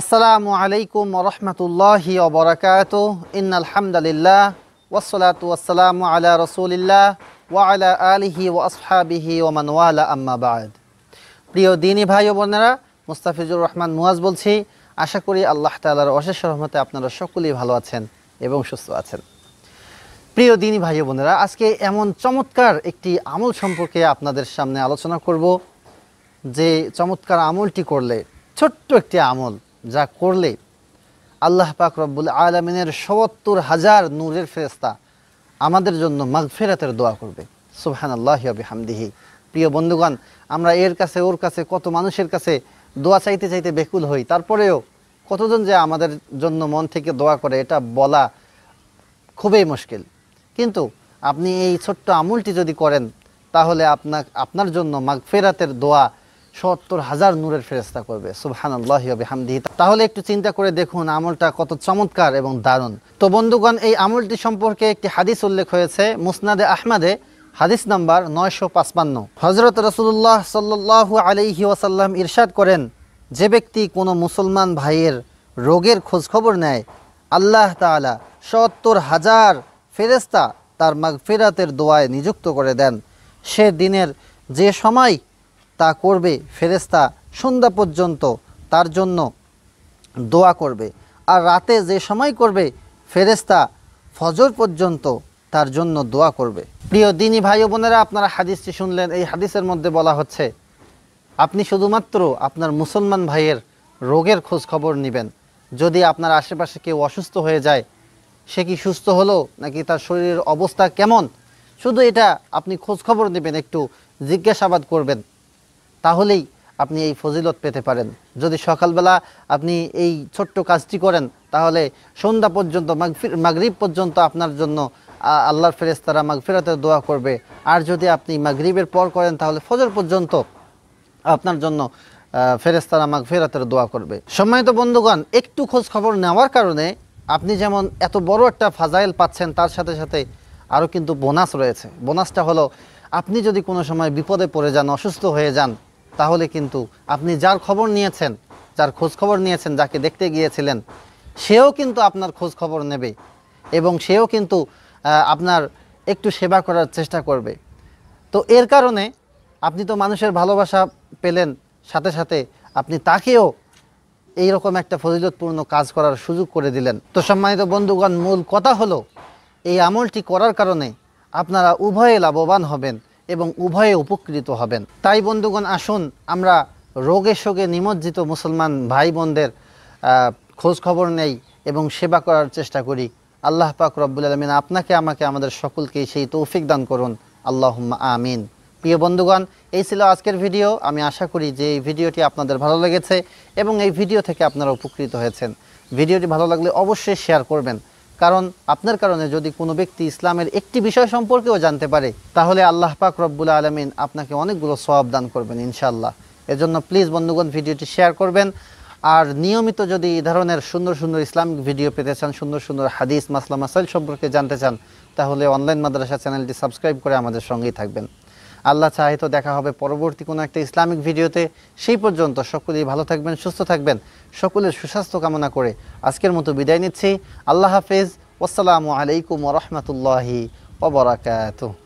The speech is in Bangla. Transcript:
আসসালামু আলাইকুম রহমতুল্লাহি অবরাকাত ইন আলহামদুলিল্লাহ ওসলাত ওয়াসালাম আলা রসুলিল্লাহ আলা আলিহি ও আসহাবিহি ও মানুয়ালা আম্মাবাদ প্রিয় দিনী ভাই ও বোনেরা মুস্তাফিজুর রহমান মুয়াজ বলছি আশা করি আল্লাহ তালার অশেষ রহমতে আপনারা সকলেই ভালো আছেন এবং সুস্থ আছেন প্রিয় দিনী ভাই ও বোনেরা আজকে এমন চমৎকার একটি আমল সম্পর্কে আপনাদের সামনে আলোচনা করব যে চমৎকার আমলটি করলে ছোট্ট একটি আমল যা করলে আল্লাহ পাক রব্বুল আলমিনের সত্তর হাজার নূরের ফেরস্তা আমাদের জন্য মাগফেরাতের দোয়া করবে সুহান হামদিহি প্রিয় বন্ধুগণ আমরা এর কাছে ওর কাছে কত মানুষের কাছে দোয়া চাইতে চাইতে বেকুল হই তারপরেও কতজন যে আমাদের জন্য মন থেকে দোয়া করে এটা বলা খুবই মুশকিল কিন্তু আপনি এই ছোট্ট আমুলটি যদি করেন তাহলে আপনার আপনার জন্য মাগফেরাতের দোয়া সত্তর হাজার নূরের ফেরস্তা করবে সুহান আল্লাহামদিহি তাহলে একটু চিন্তা করে দেখুন আমলটা কত চমৎকার এবং দারুণ তো বন্ধুগণ এই আমলটি সম্পর্কে একটি হাদিস উল্লেখ হয়েছে মুসনাদে আহমাদে হাদিস নাম্বার নয়শো পাঁচপান্ন হজরত রসুল্লাহ সাল্লাহ আলহি ওয়াসাল্লাম ইরশাদ করেন যে ব্যক্তি কোনো মুসলমান ভাইয়ের রোগের খোঁজখবর নেয় আল্লাহ তালা সত্তর হাজার ফেরেস্তা তার মাগফিরাতের দোয়ায় নিযুক্ত করে দেন সে দিনের যে সময় তা করবে ফেরেস্তা সন্ধ্যা পর্যন্ত তার জন্য দোয়া করবে আর রাতে যে সময় করবে ফেরেস্তা ফজর পর্যন্ত তার জন্য দোয়া করবে প্রিয় দিনী ভাই বোনেরা আপনারা হাদিসটি শুনলেন এই হাদিসের মধ্যে বলা হচ্ছে আপনি শুধুমাত্র আপনার মুসলমান ভাইয়ের রোগের খোঁজ খবর নেবেন যদি আপনার আশেপাশে কেউ অসুস্থ হয়ে যায় সে কি সুস্থ হলো নাকি তার শরীরের অবস্থা কেমন শুধু এটা আপনি খোঁজ খবর নেবেন একটু জিজ্ঞাসাবাদ করবেন তাহলেই আপনি এই ফজিলত পেতে পারেন যদি সকালবেলা আপনি এই ছোট্ট কাজটি করেন তাহলে সন্ধ্যা পর্যন্ত মাগরীব পর্যন্ত আপনার জন্য আল্লাহর ফেরেস্তারা মাগফিরাতের দোয়া করবে আর যদি আপনি মাগরীবের পর করেন তাহলে ফজর পর্যন্ত আপনার জন্য ফেরেস্তারা মাগফিরাতের দোয়া করবে সম্মানিত বন্ধুগণ একটু খোঁজ খবর নেওয়ার কারণে আপনি যেমন এত বড় একটা ফাজাইল পাচ্ছেন তার সাথে সাথে আরও কিন্তু বোনাস রয়েছে বোনাসটা হলো আপনি যদি কোনো সময় বিপদে পড়ে যান অসুস্থ হয়ে যান তাহলে কিন্তু আপনি যার খবর নিয়েছেন যার খোঁজ খবর নিয়েছেন যাকে দেখতে গিয়েছিলেন সেও কিন্তু আপনার খোঁজ খবর নেবে এবং সেও কিন্তু আপনার একটু সেবা করার চেষ্টা করবে তো এর কারণে আপনি তো মানুষের ভালোবাসা পেলেন সাথে সাথে আপনি তাকেও এই রকম একটা ফজিলতপূর্ণ কাজ করার সুযোগ করে দিলেন তো সম্মানিত বন্ধুগণ মূল কথা হলো এই আমলটি করার কারণে আপনারা উভয়ে লাভবান হবেন এবং উভয়ে উপকৃত হবেন তাই বন্ধুগণ আসুন আমরা রোগে শোগে নিমজ্জিত মুসলমান ভাই বোনদের খোঁজ খবর নেই এবং সেবা করার চেষ্টা করি আল্লাহ পাক রব্বুল আলমিন আপনাকে আমাকে আমাদের সকলকেই সেই তৌফিক দান করুন আল্লাহ আমিন প্রিয় বন্ধুগণ এই ছিল আজকের ভিডিও আমি আশা করি যে এই ভিডিওটি আপনাদের ভালো লেগেছে এবং এই ভিডিও থেকে আপনারা উপকৃত হয়েছেন ভিডিওটি ভালো লাগলে অবশ্যই শেয়ার করবেন কারণ আপনার কারণে যদি কোনো ব্যক্তি ইসলামের একটি বিষয় সম্পর্কেও জানতে পারে তাহলে আল্লাহ পাক রব্বুল আলমিন আপনাকে অনেকগুলো সব দান করবেন ইনশাল্লাহ এজন্য প্লিজ বন্ধুগণ ভিডিওটি শেয়ার করবেন আর নিয়মিত যদি এই ধরনের সুন্দর সুন্দর ইসলামিক ভিডিও পেতে চান সুন্দর সুন্দর হাদিস মাসলা মাসাইল সম্পর্কে জানতে চান তাহলে অনলাইন মাদ্রাসা চ্যানেলটি সাবস্ক্রাইব করে আমাদের সঙ্গেই থাকবেন আল্লাহ চাহে তো দেখা হবে পরবর্তী কোনো একটা ইসলামিক ভিডিওতে সেই পর্যন্ত সকলেই ভালো থাকবেন সুস্থ থাকবেন সকলের সুস্বাস্থ্য কামনা করে আজকের মতো বিদায় নিচ্ছি আল্লাহ হাফেজ আসসালামু আলাইকুম রহমতুল্লাহি ওবরাকাত